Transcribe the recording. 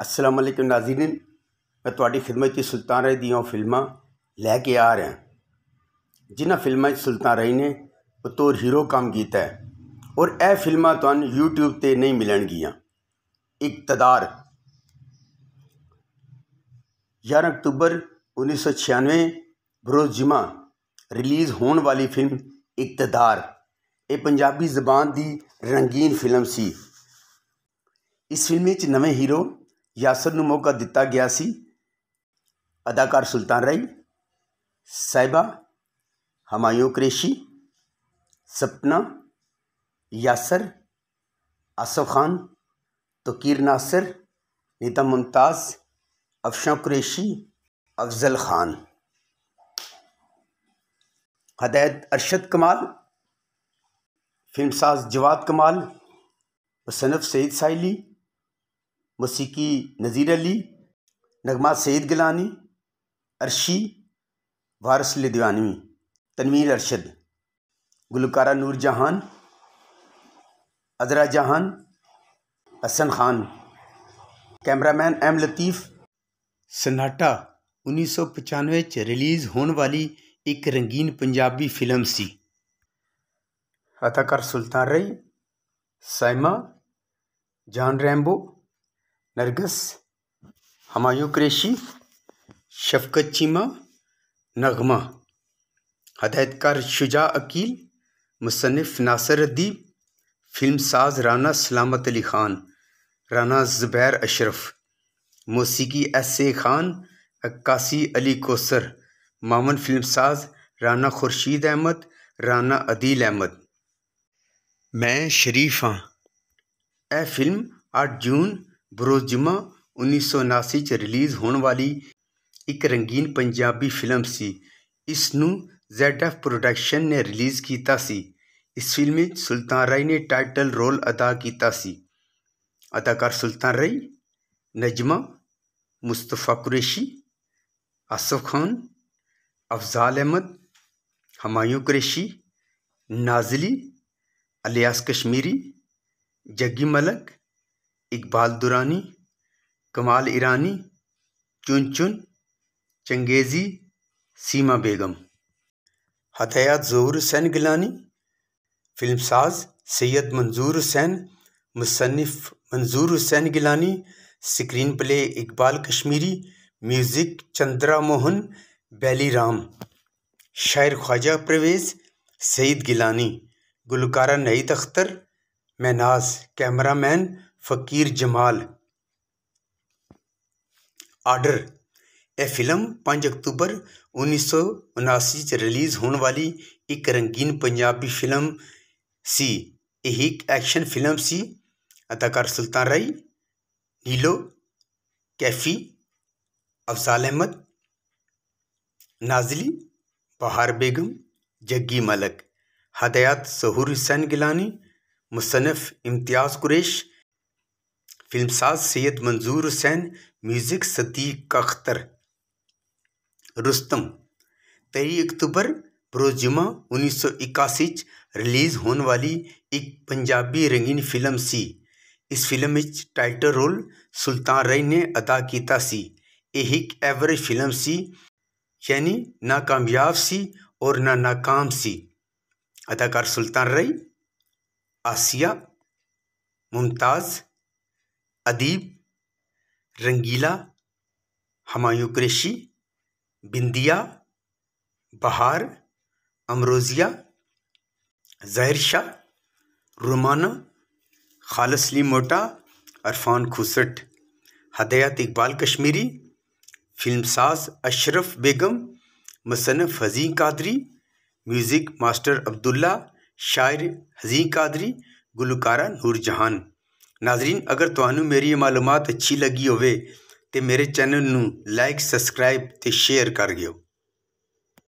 असलम नाजीन मैं थोड़ी खिदमत सुल्तान राय दियाँ फिल्मा लैके आ रहा जिन्ह फिल्म सुल्तान रही ने बतौर हीरो काम किया और यह फिल्म यूट्यूब पर नहीं मिलनगियाँ इकतदार ग्यारह अक्टूबर उन्नीस सौ छियानवे बरोज जिमा रिलीज़ होने वाली फिल्म इकतदार ये पंजाबी जबान की रंगीन फिल्म सी इस फिल्म नवे हीरो यासर मौका दिता गया सी अदाकार सुल्तान ਸੁਲਤਾਨ ਰਾਈ साहिबा क्रेशी सपना यासर आसफ खान तकीर नासर नीता मुमताज़ अफशा क्रेशी अफजल ख़ान हदायत अरशद कमाल फिल्मसाज जवाद कमाल मुसनफ़ सईद साइली मौसीकी नज़ीर अली नगमा सैद गिलानी अरशी वारस लिदवानवी तनवीर अरशद गुलकारा नूर जहान अजरा जहान हसन खान कैमरामैन एम लतीफ़ सन्नाटा उन्नीस सौ पचानवे च रिलीज़ होने वाली एक रंगीन पंजाबी फिल्म सी अदाकार सुल्तान रई साइमा जान रैम्बो नरगस हमायू क्रेशी शफ़क़त चीमा नगमा हदायतकार शुजा अकील मुसनफ़ नासर अदीब फिल्म साज राना सलामत अली ख़ान राना ज़ुबैर अशरफ मौसीकी एस ए ख़ान अक्कासी अली कोसर मामन फिल्म साज राना खुर्शीद अहमद राना अदील अहमद मैं शरीफ हाँ ए फिल्म आठ जून ब्रोजुमा उन्नीस सौ उनासी रिलीज़ होने वाली एक रंगीन पंजाबी फिल्म सी इस जेड एफ प्रोडक्शन ने रिलीज़ किया इस फिल्म सुल्तान राय ने टाइटल रोल अदा किया अदाकार सुल्तान राय नजमा मुस्तफा कुरेशी आसफ खान अफजाल अहमद हमायू कुरेशी नाजली अलियास कश्मीरी जग्गी मलक इकबाल दुरानी कमाल ईरानी चुन चुन चंगेज़ी सीमा बेगम हदयात ज़हूर हुसैन गिलानी फिल्मसाज सैयद मंजूर हुसैन मुसनफ़ Manzoor Hussain Gilani screenplay Iqbal Kashmiri music Chandra Mohan Baili Ram शायर ख्वाजा परवेज़ सईद गिलानी गुलकारा नईद अख्तर कैमरा कैमरामैन फ़कीर जमाल आर्डर यह फिल्म पाँच अक्तूबर उन्नीस सौ उनासी रिलीज़ होने वाली एक रंगीन पंजाबी फिल्म सी यही एक एक्शन फिल्म सी अदाकार सुल्तान राई नीलो कैफी अफजाल अहमद नाजली बहार बेगम जग्गी मलक हदयात सहूर हुसैन गिलानी मुसनफ़ इम्तियाज़ कुरेश फिल्मसाज सैयद मंजूर हुसैन म्यूज़िक सदीक अख्तर रुस्तम तेरह अक्तूबर बरोजुमा उन्नीस सौ इक्यासी रिलीज़ होने वाली एक पंजाबी रंगीन फिल्म सी इस फिल्म में टाइटल रोल सुल्तान रई ने अदा किया सी एक एवरेज फिल्म सी यानी नाकामयाब सी और ना नाकाम सी अदाकार सुल्तान रई आसिया मुमताज़ अदीब रंगीला हमायूं क्रेशी बिंदिया बहार अमरोज़िया जहर शाह रुमाना खालसली मोटा अरफान खुसट हदायत इकबाल कश्मीरी फिल्मसाज अशरफ बेगम मुसनफ़ हजी कादरी म्यूज़िक मास्टर अब्दुल्ला शायर हजी कादरी गुलकारा नूर जहान ਨਾਜ਼ਰੀਨ ਅਗਰ ਤੁਹਾਨੂੰ ਮੇਰੀ ਇਹ ਮਾਲੂਮਾਤ ਅੱਛੀ ਲੱਗੀ ਹੋਵੇ ਤੇ ਮੇਰੇ ਚੈਨਲ ਨੂੰ ਲਾਈਕ ਸਬਸਕ੍ਰਾਈਬ ਤੇ ਸ਼ੇਅਰ ਕਰ ਦਿਓ